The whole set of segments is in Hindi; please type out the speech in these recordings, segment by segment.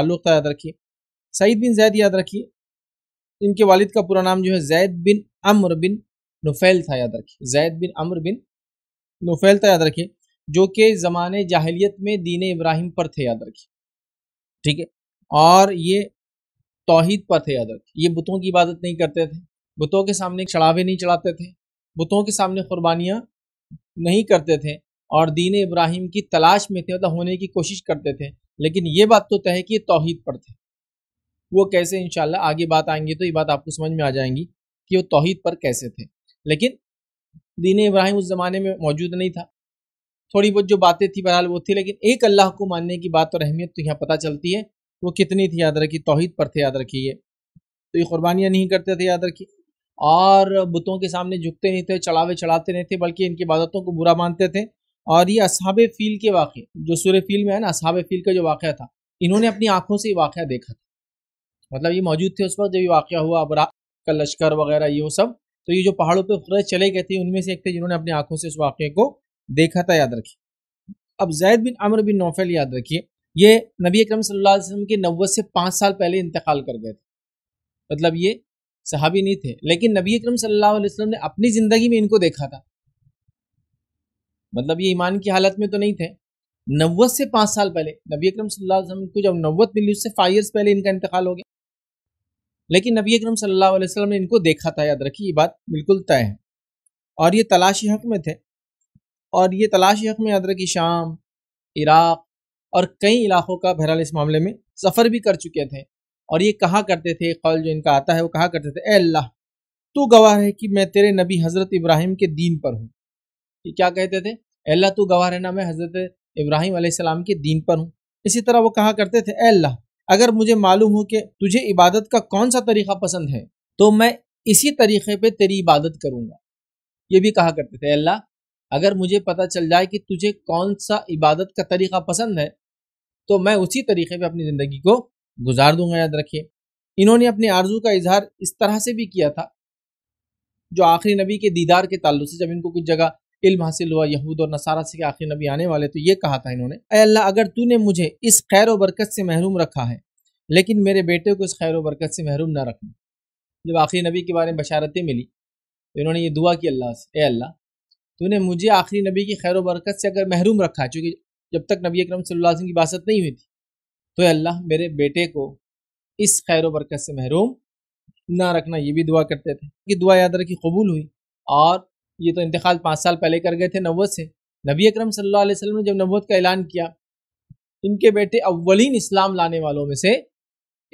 ताल्लुक़ था याद रखिए सईद बिन जैद याद रखिए इनके वालिद का पूरा नाम जो है जैद बिन अमर बिन नुफैल था याद रखिए जैद बिन अमर बिन नुफैल था याद रखिए जो कि ज़माने जाहलीत में दीन इब्राहिम पर थे याद रखिए ठीक है और ये तोहहीद पर थे याद रखिए ये बुतों की इबादत नहीं करते थे बुतों के सामने चढ़ावे नहीं चढ़ाते थे बुतों के सामने कुर्बानियाँ नहीं करते थे और दीन इब्राहिम की तलाश में थे मतलब होने की कोशिश करते थे लेकिन ये बात तो तय है कि ये तोहहीद पर थे वो कैसे इन आगे बात आएंगी तो ये बात आपको समझ में आ जाएंगी कि वो तोहहीद पर कैसे थे लेकिन दीन इब्राहिम उस ज़माने में मौजूद नहीं था थोड़ी बहुत जो बातें थी बहरहाल वो थी लेकिन एक अल्लाह को मानने की बात और अहमियत तो यहाँ पता चलती है वो कितनी थी याद रखी तोहहीद पर थे याद रखिए तो ये कुर्बानियाँ नहीं करते थे याद रखिए और बुतों के सामने झुकते नहीं थे चढ़ावे चढ़ाते नहीं थे बल्कि इनकी इबादतों को बुरा मानते थे और ये असहाब फील के वाक़े जो सूर फील में है ना असहाब फील का जो वाक़ था इन्होंने अपनी आंखों से ये वाक़ देखा था मतलब ये मौजूद थे उस वक्त जब ये वाक़ हुआ अबरा का लश्कर वगैरह ये वो सब तो ये जो पहाड़ों पर खुरज चले गए थे उनमें से एक थे जिन्होंने अपनी आंखों से उस वाक़े को देखा था याद रखिए अब जैद बिन अमर बिन नौफेल याद रखिए ये नबी अक्रम सल्लल्लाहु के नब्बे से पाँच साल पहले इंतकाल कर गए थे मतलब ये सहाबी नहीं थे लेकिन नबी अक्रम सल्लल्लाहु वसलम ने अपनी ज़िंदगी में इनको देखा था मतलब ये ईमान की हालत में तो नहीं थे नब्बत से पाँच साल पहले नबी अक्रम सल्लल्लाहु को जब नब्बत मिली उससे फाइव ईयर्स पहले इनका इंतकाल हो गया लेकिन नबी अक्रम सल्लल्लाहु ने इनको देखा था याद रखिए ये बात बिल्कुल तय है और ये तलाशी हक में थे और ये तलाशी हक में याद रखी शाम इराक और कई इलाकों का बहरहाल इस मामले में सफ़र भी कर चुके थे और ये कहा करते थे कौल जो इनका आता है वो कहा करते थे अल्लाह तू गवाह है कि मैं तेरे नबी हज़रत इब्राहिम के दीन पर हूँ कि क्या कहते थे अल्लाह तू गवाह रहना मैं हज़रत इब्राहिम सलाम के दीन पर हूँ इसी तरह वो कहा करते थे अल्लाह अगर मुझे मालूम हो कि तुझे इबादत का कौन सा तरीक़ा पसंद है तो मैं इसी तरीक़े पे तेरी इबादत करूँगा ये भी कहा करते थे अल्लाह अगर मुझे पता चल जाए कि तुझे कौन सा इबादत का तरीक़ा पसंद है तो मैं उसी तरीक़े पर अपनी ज़िंदगी को गुजार दूंगा याद रखिए इन्होंने अपने आरजू का इजहार इस तरह से भी किया था जो आखिरी नबी के दीदार के तल्लु से जब इनको कुछ जगह इल्म हासिल हुआ यहूद और नसारा से आखिर नबी आने वाले तो ये कहा था इन्होंने अल्लाह अगर तूने मुझे इस खैर बरकत से महरूम रखा है लेकिन मेरे बेटे को इस खैर बरकत से महरूम ना रखना जब आखिरी नबी के बारे में बशारतें मिली तो इन्होंने ये दुआ की अल्लाह से ए अल्लाह तूने मुझे आखिरी नबी की खैर बरकत से अगर महरूम रखा चूँकि जब तक नबी अक्रम वसल्लम की बासत नहीं हुई थी तो अल्लाह मेरे बेटे को इस खैर बरकत से महरूम ना रखना ये भी दुआ करते थे कि दुआ याद रखी कबूल हुई और ये तो इंतकाल पाँच साल पहले कर गए थे नवत से नबी अक्रम सल्लल्लाहु वसलम ने जब नवत का ऐलान किया इनके बेटे अव्वलिन इस्लाम लाने वालों में से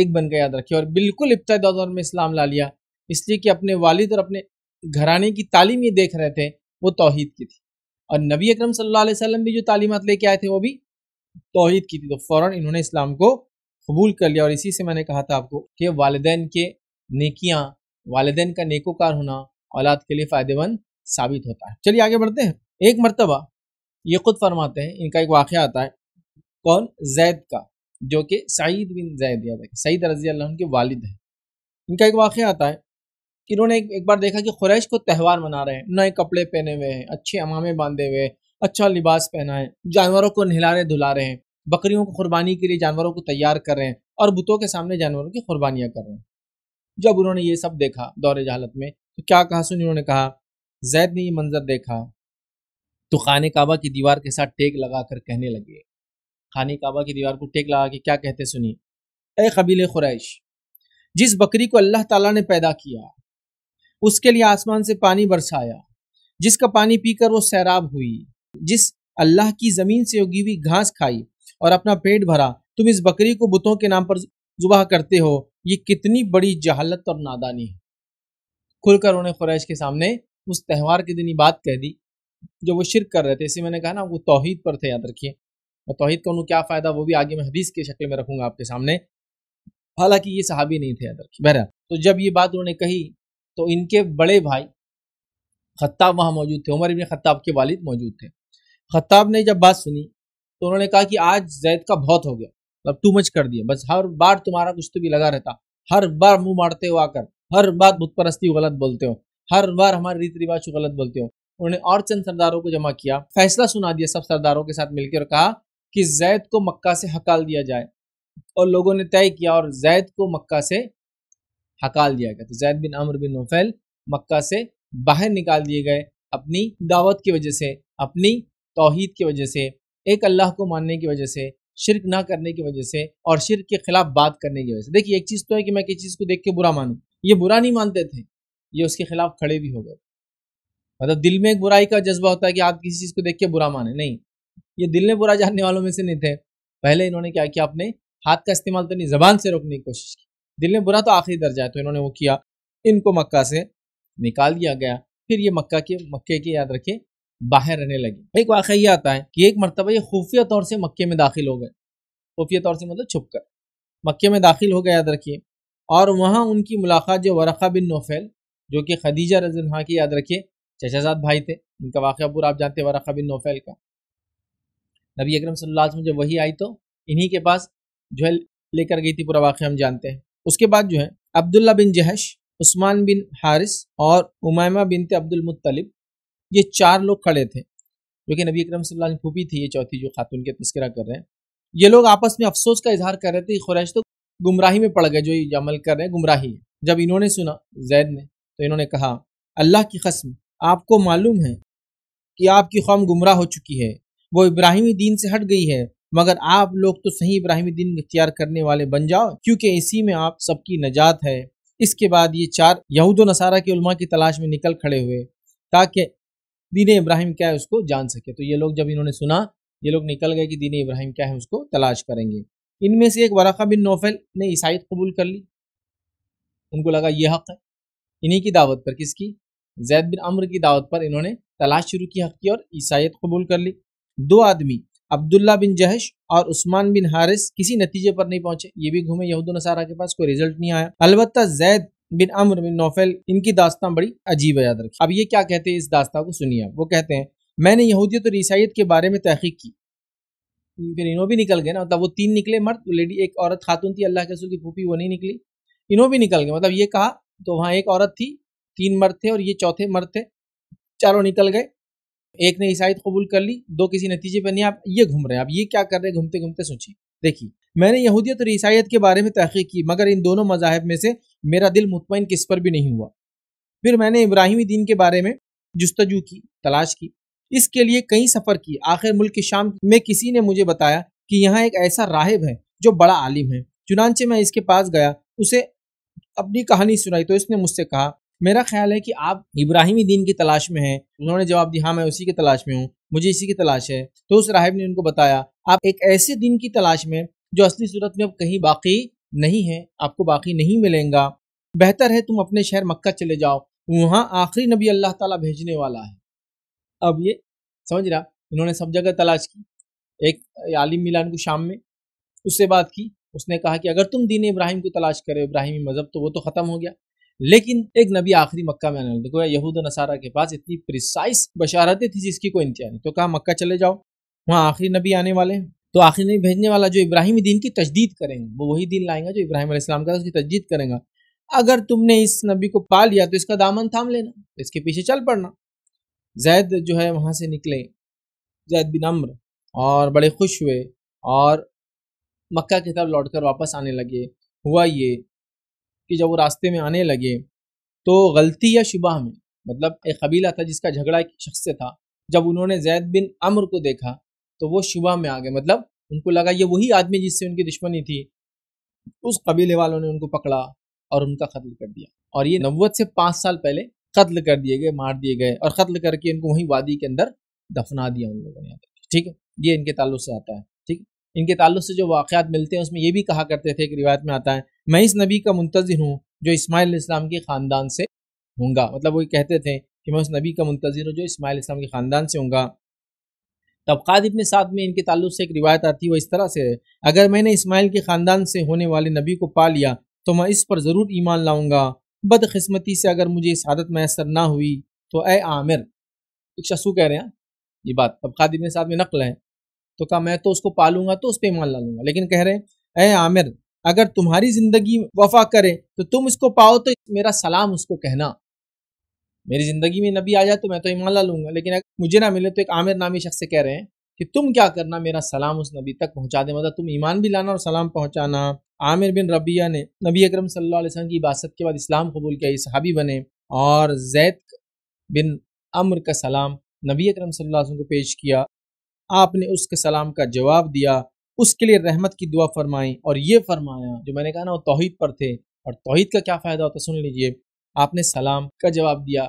एक बनकर याद रखे और बिल्कुल इब्तः दौर में इस्लाम ला लिया इसलिए कि अपने वालिद और अपने घराने की तालीम ये देख रहे थे वो तोहद की थी और नबी अक्रम सल्लल्लाहु अलैहि भी जो तालीमत लेके आए थे वो भी तोहद की थी तो फ़ौर इन्होंने इस्लाम को कबूल कर लिया और इसी से मैंने कहा था आपको कि वालदे के नेकियाँ वालदेन का नेकोकार होना औलाद के लिए फ़ायदेमंद साबित होता है चलिए आगे बढ़ते हैं एक मरतबा ये खुद फरमाते हैं इनका एक वाक़ आता है कौन जैद का जो कि सईद बिन जैद याद है सईद रजी अल्लाह के वालिद हैं इनका एक वाक़ आता है कि इन्होंने एक, एक बार देखा कि खुरैश को त्यौहार मना रहे हैं नए कपड़े पहने हुए हैं अच्छे अमामे बांधे हुए हैं अच्छा लिबास पहना है जानवरों को नहला रहे धुला रहे हैं बकरियों को कुर्बानी के लिए जानवरों को तैयार कर रहे हैं और बुतों के सामने जानवरों की कुर्बानियाँ कर रहे हैं जब उन्होंने ये सब देखा दौरे जहालत में तो क्या कहा सुन उन्होंने कहा जैद ने यह मंजर देखा तो खान काबा की दीवार के साथ टेक लगा कर कहने लगे खान काबा की दीवार को टेक लगा के क्या कहते सुनिए ए कबीले खुरैश जिस बकरी को अल्लाह ताला ने पैदा किया उसके लिए आसमान से पानी बरसाया जिसका पानी पीकर वो सैराब हुई जिस अल्लाह की ज़मीन से उगी हुई घास खाई और अपना पेट भरा तुम इस बकरी को बुतों के नाम पर जुबाह करते हो ये कितनी बड़ी जहालत और नादानी है खुलकर उन्हें खुरैश के सामने उस त्यौहार के दिन ये बात कह दी जो वो शिरक कर रहे थे इसे मैंने कहा ना वो तोहहीद पर थे याद रखिए और तोहहीद का उन्होंने क्या फ़ायदा वो भी आगे मैं हदीस के शक्ल में रखूँगा आपके सामने हालांकि ये सहाबी नहीं थे याद रखिए बहरा तो जब ये बात उन्होंने कही तो इनके बड़े भाई खत्ताब वहाँ मौजूद थे उमर इबन खत्ताब के वालिद मौजूद थे खत्ताब ने जब बात सुनी तो उन्होंने कहा कि आज जैद का बहुत हो गया मतलब टू मच कर दिया बस हर बार तुम्हारा कुछ तो भी लगा रहता हर बार मुंह मारते हो आकर हर बात बुतपरस्ती परस्ती गलत बोलते हो हर बार हमारे रीति रिवाज को गलत बोलते हो उन्होंने और चंद सरदारों को जमा किया फैसला सुना दिया सब सरदारों के साथ मिलकर और कहा कि जैद को मक्का से हकाल दिया जाए और लोगों ने तय किया और जैद को मक्का से हकाल दिया गया तो जैद बिन अमर बिन नोफेल मक्का से बाहर निकाल दिए गए अपनी दावत की वजह से अपनी तोहहीद की वजह से एक अल्लाह को मानने की वजह से शिरक ना करने की वजह से और शिरक के खिलाफ बात करने की वजह से देखिए एक चीज़ तो है कि मैं किसी चीज़ को देख के बुरा मानूँ ये बुरा नहीं मानते थे ये उसके खिलाफ खड़े भी हो गए मतलब दिल में एक बुराई का जज्बा होता है कि आप किसी चीज़ को देख के बुरा माने नहीं ये दिल में बुरा जानने वालों में से नहीं थे पहले इन्होंने क्या किया अपने हाथ का इस्तेमाल तो नहीं जबान से रोकने की कोशिश की दिल में बुरा तो आखिरी दर्जा है तो इन्होंने वो किया इनको मक्का से निकाल दिया गया फिर ये मक्का के मक्के के याद रखे बाहर रहने लगे एक वाक़ ये आता है कि एक मरतबा ये खुफिया तौर से मक्के में दाखिल हो गए खुफिया तौर से मतलब छुप कर मक्के में दाखिल हो गए याद रखिए और वहाँ उनकी मुलाकात जो वरखा बिन नोफेल जो कि खदीजा रजन की याद रखिए चचाजाद भाई थे इनका वाक़ पूरा आप जानते वारा बिन नोफेल का नबी अकरम सल्लल्लाहु अलैहि वसल्लम जब वही आई तो इन्हीं के पास जो है लेकर गई थी पूरा वाक़ हम जानते हैं उसके बाद जो है अब्दुल्ला बिन जहश उस्मान बिन हारिस और उमायमा बिनते अब्दुलमतलब ये चार लोग खड़े थे जो कि नबी अक्रम सल्लल्लाहु अलैहि फूफी थी ये चौथी जो खातून के तस्करा कर रहे हैं ये लोग आपस में अफसोस का इजहार कर रहे थे खुरैश तो गुमराही में पड़ गए जो ये अमल कर रहे हैं गुमराही है जब इन्होंने सुना जैद ने तो इन्होंने कहा अल्लाह की कसम आपको मालूम है कि आपकी कौम गुमराह हो चुकी है वो इब्राहिमी दीन से हट गई है मगर आप लोग तो सही इब्राहिमी दीन इख्तियार करने वाले बन जाओ क्योंकि इसी में आप सबकी नजात है इसके बाद ये चार यहूद नसारा के उलमा की तलाश में निकल खड़े हुए ताकि दीन इब्राहिम क्या है उसको जान सके तो ये लोग जब इन्होंने सुना ये लोग निकल गए कि दीन इब्राहिम क्या है उसको तलाश करेंगे इनमें से एक वरक़ा बिन नौफल ने ईसाइत कबूल कर ली उनको लगा ये हक़ है इन्हीं की दावत पर किसकी जैद बिन अम्र की दावत पर इन्होंने तलाश शुरू की हक की और ईसाइत कबूल कर ली दो आदमी अब्दुल्ला बिन जहश और उस्मान बिन हारिस किसी नतीजे पर नहीं पहुंचे ये भी घूमे यहूद नसारा के पास कोई रिजल्ट नहीं आया अलबत् जैद बिन अम्र बिन नौफेल इनकी दास्तान बड़ी अजीब याद रखी अब ये क्या कहते हैं इस दास्ता को सुनिए वो कहते हैं मैंने यहूदियत और ईसाइत के बारे में तहकीक की फिर इन्हों भी निकल गए ना मतलब वो तीन निकले मर्द लेडी एक औरत खातून थी अल्लाह के रसूल की फूफी वो नहीं निकली इन्हों भी निकल गए मतलब ये कहा तो वहाँ एक औरत थी तीन मर्द थे और ये चौथे मर्द थे चारों निकल गए एक ने ईसाइत कबूल कर ली दो किसी नतीजे पर नहीं आप ये घूम रहे हैं आप ये क्या कर रहे हैं घूमते घूमते सोचिए देखिए मैंने यहूदियत और ईसाइत के बारे में तहकीक की मगर इन दोनों मजाहब में से मेरा दिल मुतमिन किस पर भी नहीं हुआ फिर मैंने इब्राहिमी दीन के बारे में जस्तजू की तलाश की इसके लिए कई सफ़र की आखिर मुल्क की शाम में किसी ने मुझे बताया कि यहाँ एक ऐसा राहिब है जो बड़ा आलिम है चुनानचे मैं इसके पास गया उसे अपनी कहानी सुनाई तो इसने मुझसे कहा मेरा ख्याल है कि आप इब्राहिमी दीन की तलाश में हैं उन्होंने जवाब दिया हाँ मैं उसी की तलाश में हूँ मुझे इसी की तलाश है तो उस राहिब ने उनको बताया आप एक ऐसे दिन की तलाश में जो असली सूरत में अब कहीं बाकी नहीं है आपको बाकी नहीं मिलेगा बेहतर है तुम अपने शहर मक्का चले जाओ वहाँ आखिरी नबी अल्लाह ताला भेजने वाला है अब ये समझ रहा इन्होंने सब जगह तलाश की एक आलिम मिला उनको शाम में उससे बात की उसने कहा कि अगर तुम दीन इब्राहिम की तलाश करो इब्राहिमी मज़हब तो वो तो ख़त्म हो गया लेकिन एक नबी आखिरी मक्का में आने देखो गोया यहूद नसारा के पास इतनी प्रिसाइस बशारतें थी जिसकी कोई इंतजार नहीं तो कहा मक्का चले जाओ वहाँ आखिरी नबी आने वाले हैं तो आखिरी नबी भेजने वाला जो इब्राहिमी दीन की तजदीद करेंगे वो वही दीन लाएंगे जो इब्राहिम आसमाम का उसकी तजदीद करेंगे अगर तुमने इस नबी को पा लिया तो इसका दामन थाम लेना तो इसके पीछे चल पड़ना जैद जो है वहाँ से निकले जैद बिन अम्र और बड़े खुश हुए और मक्का की तरफ लौटकर वापस आने लगे हुआ ये कि जब वो रास्ते में आने लगे तो गलती या शुबा में मतलब एक कबीला था जिसका झगड़ा एक शख्स से था जब उन्होंने जैद बिन अम्र को देखा तो वो शुबा में आ गए मतलब उनको लगा ये वही आदमी जिससे उनकी दुश्मनी थी उस कबीले वालों ने उनको पकड़ा और उनका कत्ल कर दिया और ये नब्बत से पाँच साल पहले कत्ल कर दिए गए मार दिए गए और कत्ल करके इनको वहीं वादी के अंदर दफना दिया उन लोगों ने ठीक है ये इनके ताल्लुक से आता है इनके ताल्लुक से जो वाक़ात मिलते हैं उसमें यह भी कहा करते थे कि रिवायत में आता है मैं इस नबी का मुंतज़र हूँ जो इसमाइल इस्लाम के ख़ानदान से होंगे मतलब वो कहते थे कि मैं उस नबी का मुंतज़र हूँ जो इसमाइल इस्लाम के ख़ानदान से हूँगा तबक़ात इबन साथ में इनके ताल्लुक से एक रिवायत आती है वो इस तरह से है अगर मैंने इसमाइल के ख़ानदान से होने वाले नबी को पा लिया तो मैं इस पर ज़रूर ईमान लाऊँगा बदकस्मती से अगर मुझे इस आदत मैसर ना हुई तो ए आमिर एक शसू कह रहे हैं ये बात तबक़ात इबन साथ में नकल है तो कहा मैं तो उसको पालूंगा तो उस पर ईमान ला लूंगा लेकिन कह रहे हैं आमिर अगर तुम्हारी जिंदगी वफा करे तो तुम इसको पाओ तो मेरा सलाम उसको कहना मेरी जिंदगी में नबी आ जाए तो मैं तो ईमान ला लूंगा लेकिन अगर मुझे ना मिले तो एक आमिर नामी शख्स से कह रहे हैं कि तुम क्या करना मेरा सलाम उस नबी तक पहुंचा दे मतलब तुम ईमान भी लाना और सलाम पहुंचाना आमिर बिन रबिया ने नबी अकरम सल्लल्लाहु अलैहि वसल्लम की इबासत के बाद इस्लाम कबूल किया सहाबी बने और जैद बिन अम्र का सलाम नबी अकरम सल्लल्लाहु अलैहि वसल्लम को पेश किया आपने उसके सलाम का जवाब दिया उसके लिए रहमत की दुआ फरमाई और ये फरमाया जो मैंने कहा ना वो तोहहीद पर थे और तोहहीद का क्या फ़ायदा होता सुन लीजिए आपने सलाम का जवाब दिया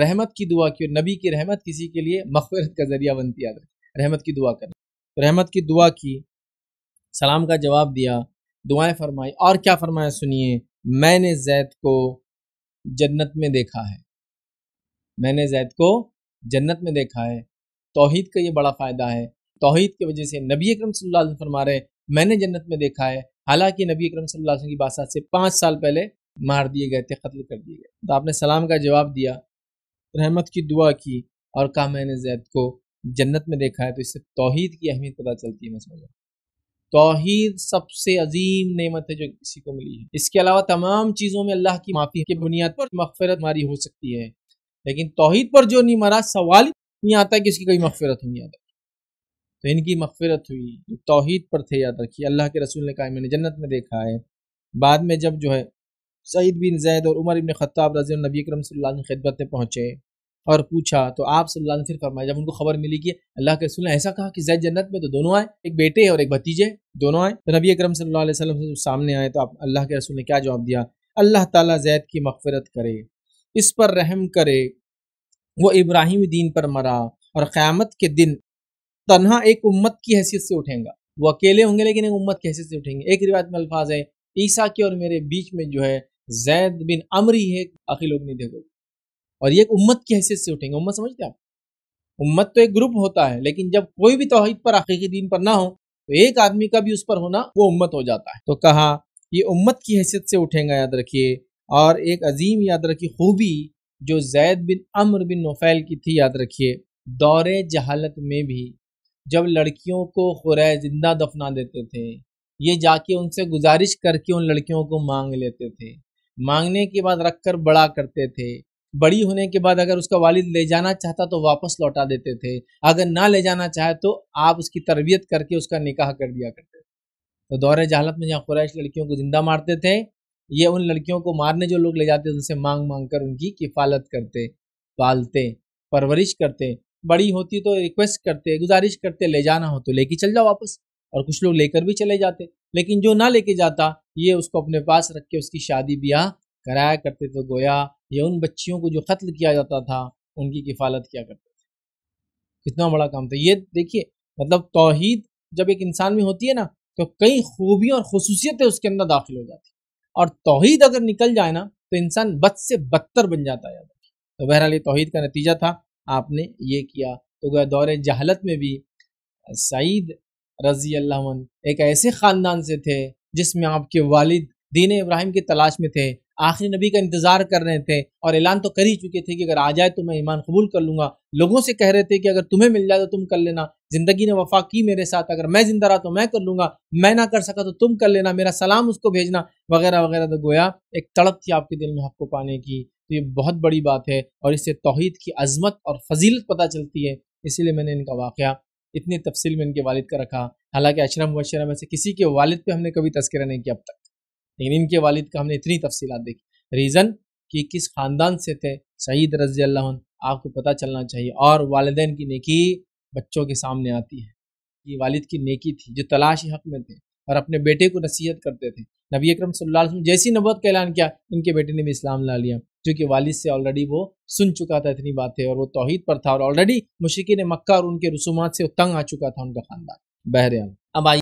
रहमत की दुआ की और नबी की रहमत किसी के लिए मफ़रत का ज़रिया बनती है रहमत की दुआ करें तो रहमत की दुआ की सलाम का जवाब दिया दुआएं फरमाई और क्या फरमाया सुनिए मैंने जैद को जन्नत में देखा है मैंने जैद को जन्नत में देखा है तोहहीद का ये बड़ा फ़ायदा है तोहहीद की वजह से नबी अक्रम सल्लल्लाहु फरमा रहे मैंने जन्नत में देखा है हालांकि नबी अक्रम सल्लल्लाहु की बादशाह से पाँच साल पहले मार दिए गए थे कत्ल कर दिए गए तो आपने सलाम का जवाब दिया रहमत की दुआ की और कहा मैंने जैद को जन्नत में देखा है तो इससे तोहहीद की अहमियत पता चलती है मैं समझा तोहहीद सबसे अजीम नेमत है जो किसी को मिली है इसके अलावा तमाम चीज़ों में अल्लाह की माफ़ी की बुनियाद पर मफ़रत मारी हो सकती है लेकिन तोहहीद पर जो नहीं मरा सवाल नहीं आता कि इसकी कोई मफफ़रत हुई याद रखी तो इनकी मफफ़रत हुई तोहहीद पर थे याद रखिए अल्लाह के रसूल ने कहा मैंने जन्नत में देखा है बाद में जब जो है सईद बिन जैद और उमर इबन ख़त्ताब रजी नबी करम सल्लल्लाहु खिदमत में पहुँचे और पूछा तो आप सल्लल्लाहु अलैहि फरमाया जब उनको खबर मिली कि अल्लाह के रसूल ने ऐसा कहा कि जैद जन्नत में तो दोनों आए एक बेटे और एक भतीजे दोनों आए तो नबी करम सल्लल्लाहु अलैहि वसल्लम से जब सामने आए तो आप अल्लाह के रसूल ने क्या जवाब दिया अल्लाह ताला जैद की मफफ़रत करे इस पर रहम करे वो इब्राहिम दीन पर मरा और क़्यामत के दिन तनहा एक उम्मत की हैसियत से उठेंगे वो अकेले होंगे लेकिन एक उम्मत की हैसियत से उठेंगे एक रिवायत में अल्फाज है ईसा के और मेरे बीच में जो है जैद बिन अमरी है आखिर लोग नहीं देखोगे और ये एक उम्मत की हैसियत से उठेंगे उम्मत समझते आप उम्मत तो एक ग्रुप होता है लेकिन जब कोई भी तोहहीद पर अखीकी दीन पर ना हो तो एक आदमी का भी उस पर होना वो उम्मत हो जाता है तो कहा ये उम्मत की हैसियत से उठेंगे याद रखिए और एक अजीम याद रखिए खूबी जो जैद बिन अम्र बिन नोफैल की थी याद रखिए दौरे जहालत में भी जब लड़कियों को खुरै जिंदा दफना देते थे ये जाके उनसे गुजारिश करके उन लड़कियों को मांग लेते थे मांगने के बाद रख कर बड़ा करते थे बड़ी होने के बाद अगर उसका वालिद ले जाना चाहता तो वापस लौटा देते थे अगर ना ले जाना चाहे तो आप उसकी तरबियत करके उसका निकाह कर दिया करते थे तो दौरे जहालत में जहाँ खुरैश लड़कियों को ज़िंदा मारते थे ये उन लड़कियों को मारने जो लोग ले जाते थे उनसे मांग मांग कर उनकी किफालत करते पालते परवरिश करते बड़ी होती तो रिक्वेस्ट करते गुजारिश करते ले जाना हो तो लेके चल जाओ वापस और कुछ लोग लेकर भी चले जाते लेकिन जो ना लेके जाता ये उसको अपने पास रख के उसकी शादी ब्याह कराया करते तो गोया ये उन बच्चियों को जो कत्ल किया जाता था उनकी किफालत किया करते थे कितना बड़ा काम था ये देखिए मतलब तोहहीद जब एक इंसान में होती है ना तो कई खूबियाँ और खसूसियतें उसके अंदर दाखिल हो जाती और तोहहीद अगर निकल जाए ना तो इंसान बद से बदतर बन जाता है तो बहरहाल तोहहीद का नतीजा था आपने ये किया तो गया दौर जहालत में भी सईद रजी अल्लाह एक ऐसे ख़ानदान से थे जिसमें आपके वालिद दीन इब्राहिम की तलाश में थे आखिरी नबी का इंतज़ार कर रहे थे और ऐलान तो कर ही चुके थे कि अगर आ जाए तो मैं ईमान कबूल कर लूँगा लोगों से कह रहे थे कि अगर तुम्हें मिल जाए तो तुम कर लेना ज़िंदगी ने वफा की मेरे साथ अगर मैं ज़िंदा रहा तो मैं कर लूँगा मैं ना कर सका तो तुम कर लेना मेरा सलाम उसको भेजना वगैरह वगैरह तो गोया एक तड़प थी आपके दिल में हक को पाने की तो ये बहुत बड़ी बात है और इससे तोहद की अजमत और फजीलत पता चलती है इसीलिए मैंने इनका वाक़ इतनी तफसील में इनके वालिद का रखा हालांकि अशरम वशरम ऐसे किसी के वालिद पे हमने कभी तस्करा नहीं किया अब तक लेकिन इनके वालिद का हमने इतनी तफसीत देखी रीज़न कि किस ख़ानदान से थे सईद रजी अल्लाह आपको पता चलना चाहिए और वालदे की नेकी बच्चों के सामने आती है ये वालिद की नेकी थी जो तलाश हक में थे और अपने बेटे को नसीहत करते थे नबी अक्रम सल्लल्लाहु जैसी नबूत का ऐलान किया इनके बेटे ने भी इस्लाम ला लिया जो कि वालिद से ऑलरेडी वो सुन चुका था इतनी बातें और वो तोहहीद पर था और ऑलरेडी मुशिक ने मक्का और उनके रसूमात से तंग आ चुका था उनका ख़ानदान बहरियाल अब आई